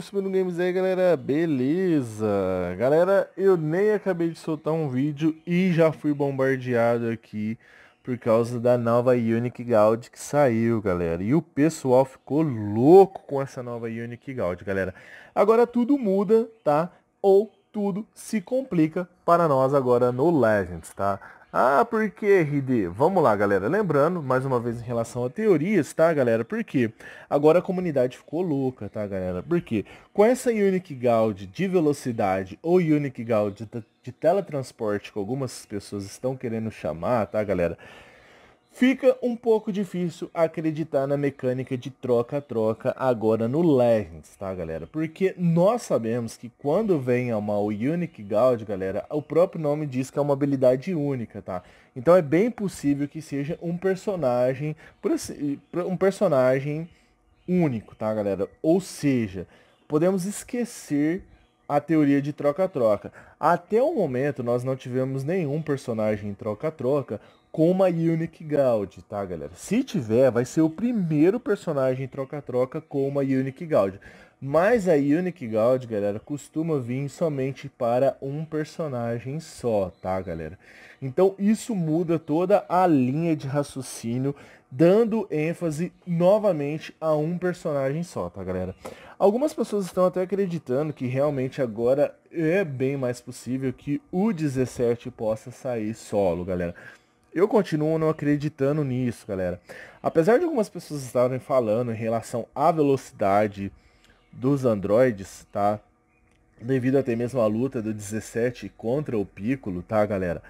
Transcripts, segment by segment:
Subindo Games aí galera, beleza? Galera, eu nem acabei de soltar um vídeo e já fui bombardeado aqui por causa da nova Unique Gaud que saiu, galera. E o pessoal ficou louco com essa nova Unique Gaud, galera. Agora tudo muda, tá? Ou tudo se complica para nós agora no Legends, tá? Ah, por que RD? Vamos lá, galera. Lembrando, mais uma vez em relação a teorias, tá, galera? Por quê? Agora a comunidade ficou louca, tá, galera? Por quê? Com essa Unique Gaud de velocidade ou Unique Gaud de teletransporte que algumas pessoas estão querendo chamar, tá, galera? Fica um pouco difícil acreditar na mecânica de troca-troca agora no Legends, tá, galera? Porque nós sabemos que quando vem uma Unique Guard, galera, o próprio nome diz que é uma habilidade única, tá? Então é bem possível que seja um personagem, um personagem único, tá, galera? Ou seja, podemos esquecer a teoria de troca-troca. Até o momento nós não tivemos nenhum personagem em troca-troca com uma Unique Gaud, tá, galera? Se tiver, vai ser o primeiro personagem troca-troca com uma Unique Gaud. Mas a Unique Gaud, galera, costuma vir somente para um personagem só, tá, galera? Então isso muda toda a linha de raciocínio, dando ênfase novamente a um personagem só, tá, galera? Algumas pessoas estão até acreditando que realmente agora é bem mais possível que o 17 possa sair solo, galera. Eu continuo não acreditando nisso, galera. Apesar de algumas pessoas estarem falando em relação à velocidade dos androides, tá? Devido até mesmo à luta do 17 contra o Piccolo, tá, galera?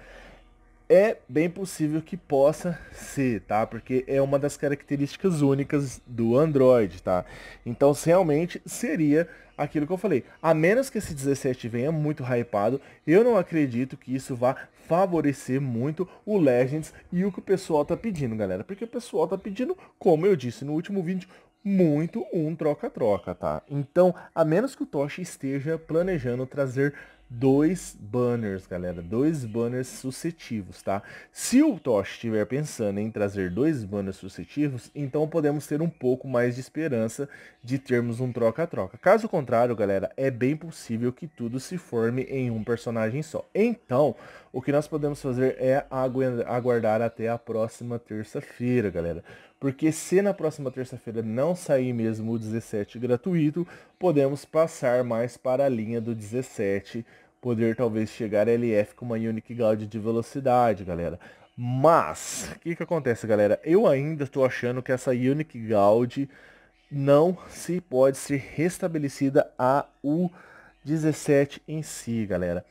É bem possível que possa ser, tá? Porque é uma das características únicas do Android, tá? Então, realmente seria aquilo que eu falei. A menos que esse 17 venha muito hypado, eu não acredito que isso vá favorecer muito o Legends e o que o pessoal tá pedindo, galera. Porque o pessoal tá pedindo, como eu disse no último vídeo, muito um troca-troca, tá? Então, a menos que o Toshi esteja planejando trazer dois banners, galera. Dois banners suscetivos, tá? Se o Tosh estiver pensando em trazer dois banners suscetivos, então podemos ter um pouco mais de esperança de termos um troca-troca. Caso contrário, galera, é bem possível que tudo se forme em um personagem só. Então, o que nós podemos fazer é aguardar até a próxima terça-feira, galera. Porque se na próxima terça-feira não sair mesmo o 17 gratuito, podemos passar mais para a linha do 17 poder talvez chegar a LF com uma Unique Guard de velocidade, galera. Mas, o que que acontece, galera? Eu ainda estou achando que essa Unique Guard não se pode ser restabelecida a U17 em si, galera.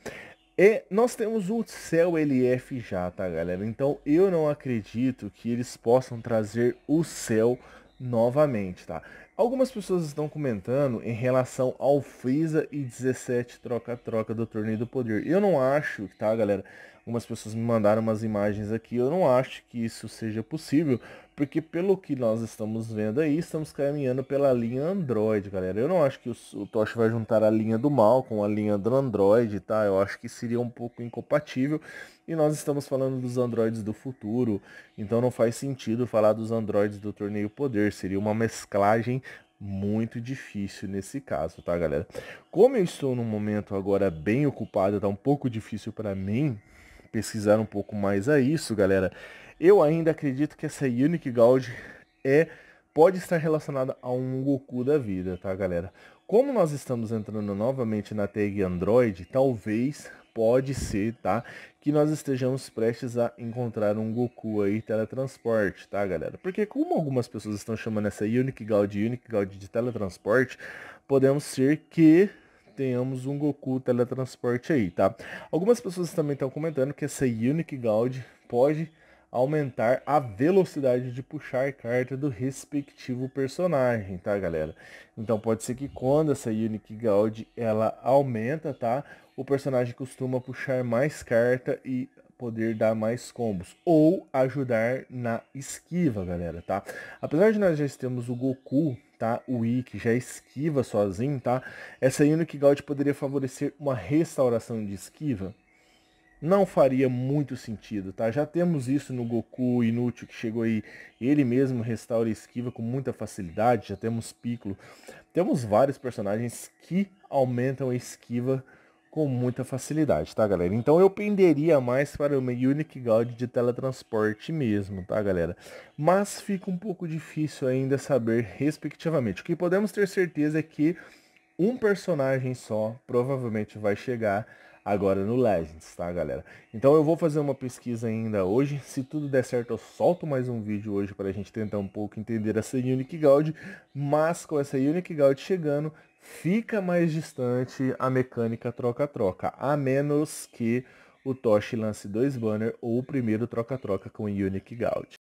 E nós temos o Cell LF já, tá, galera? Então, eu não acredito que eles possam trazer o Cell novamente, tá? Algumas pessoas estão comentando em relação ao Freeza e 17 troca-troca do Torneio do Poder. Eu não acho, tá, galera? Algumas pessoas me mandaram umas imagens aqui. Eu não acho que isso seja possível, porque pelo que nós estamos vendo aí, estamos caminhando pela linha Android, galera. Eu não acho que o, o Tosh vai juntar a linha do mal com a linha do Android, tá? Eu acho que seria um pouco incompatível. E nós estamos falando dos androides do futuro, então não faz sentido falar dos androides do Torneio Poder. Seria uma mesclagem muito difícil nesse caso, tá, galera? Como eu estou num momento agora bem ocupado, tá um pouco difícil para mim pesquisar um pouco mais a isso, galera. Eu ainda acredito que essa Unique Gold é pode estar relacionada a um Goku da vida, tá, galera? Como nós estamos entrando novamente na tag Android, talvez pode ser, tá? Que nós estejamos prestes a encontrar um Goku aí teletransporte, tá, galera? Porque como algumas pessoas estão chamando essa Unique Cloud Unique Cloud de teletransporte, podemos ser que tenhamos um Goku teletransporte aí, tá? Algumas pessoas também estão comentando que essa Unique Cloud pode aumentar a velocidade de puxar carta do respectivo personagem, tá, galera? Então pode ser que quando essa Unique Gaud ela aumenta, tá? o personagem costuma puxar mais carta e poder dar mais combos ou ajudar na esquiva, galera, tá? Apesar de nós já temos o Goku, tá? O Ikki já esquiva sozinho, tá? Essa Unique Gaud poderia favorecer uma restauração de esquiva? Não faria muito sentido, tá? Já temos isso no Goku Inútil que chegou aí, ele mesmo restaura e esquiva com muita facilidade, já temos Piccolo. Temos vários personagens que aumentam a esquiva com muita facilidade, tá, galera? Então eu penderia mais para uma Unique Gaud de teletransporte mesmo, tá, galera? Mas fica um pouco difícil ainda saber respectivamente. O que podemos ter certeza é que um personagem só provavelmente vai chegar agora no Legends, tá galera? Então eu vou fazer uma pesquisa ainda hoje, se tudo der certo eu solto mais um vídeo hoje para a gente tentar um pouco entender essa Unique Gaud, mas com essa Unique Gaud chegando, fica mais distante a mecânica troca-troca, a menos que o Toshi lance dois banner ou o primeiro troca-troca com Unique Gaud.